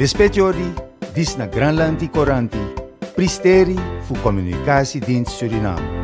Le speciori, dis na Granlandi Coranti, pristeri fu komunikasi din Suriname.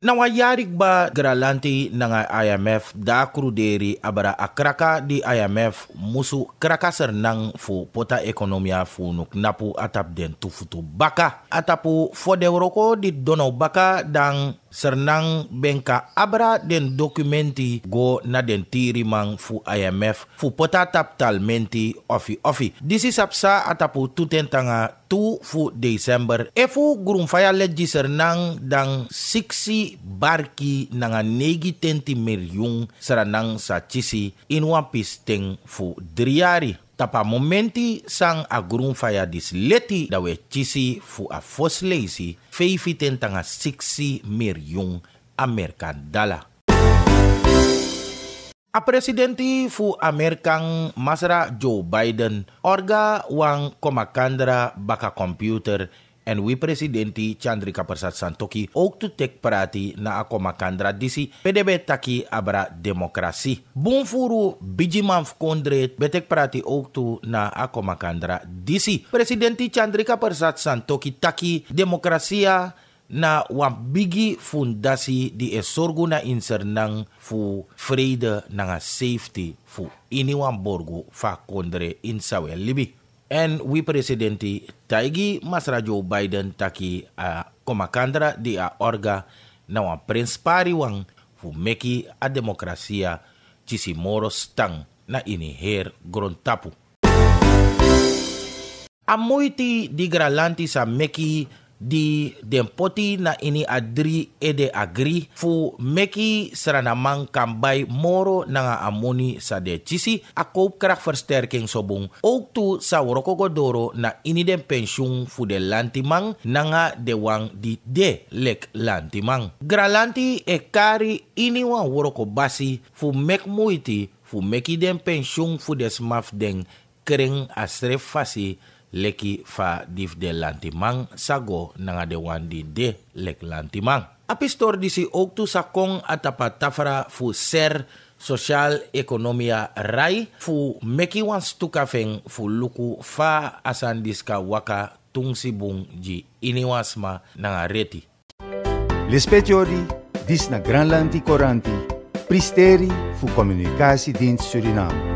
Nawayarik ba gralanti ng IMF da kruderi abara akraka di IMF musu krakaser nang fu pota ekonomia fu nuk napu atap den tufutu baka atapu fodeuroko di dono baka dang Sernang benka abra den dokumenti go na den tiri mang fu IMF fu pota tap talmenti ofi ofi. Disi sapsa atapu tutentanga tu fu Desember. efu gurung faya leji sernang dang siksi barki nanga negi tenti milyung seranang sa cisi in wampis teng fu driari. Tapa momenti sang a grun faya dis leti da we chisi fu a fos leisi feifiten tanga 60 miljoen Amerikan dala. A presidenti fu Amerikan masra Joe Biden orga wang komakandra baka computer en we presidenti Chandrika Persat Santoki ook te tek prati na akomakandra kandra disi PDB taki abra democratie. Bunfuru bijiman kondret betek prati ook tu na akomakandra kandra disi. Presidenti Chandrika Persat Santoki taki demokrasia na wan bigi fundasi di e na insernang fu vrede na safety fu iniwamborgu fa kondre insawe libi. En wi presidenti taigi masra Joe Biden taki a komakandra di a orga na wan prins pari wan fu meki a demokrasia cisi moro stang na ini her grontapu. A moiti di gralanti sa meki di den poti na ini adri ede agri fu meki serana kambai moro nanga amoni sa de chisi a versterking sobong ook tu sa worokogodoro na ini den pensioen fu de lantimang nanga de wang di de lek lantimang. Gralanti e kari ini wan worokobasi fu mek muiti fu meki den pension fu de smaf den kering asrefasi leki fa dif de lantimang sago nanga de wandi de lek lantimang. Apistor disi ook tu sakong atapa tafara fu ser social economia rai fu meki wan feng fu luku fa asandiska waka tungsibung ji iniwasma nanga reti. Lespetiori dis na gran Coranti, pristeri fu communicatiedienst Suriname.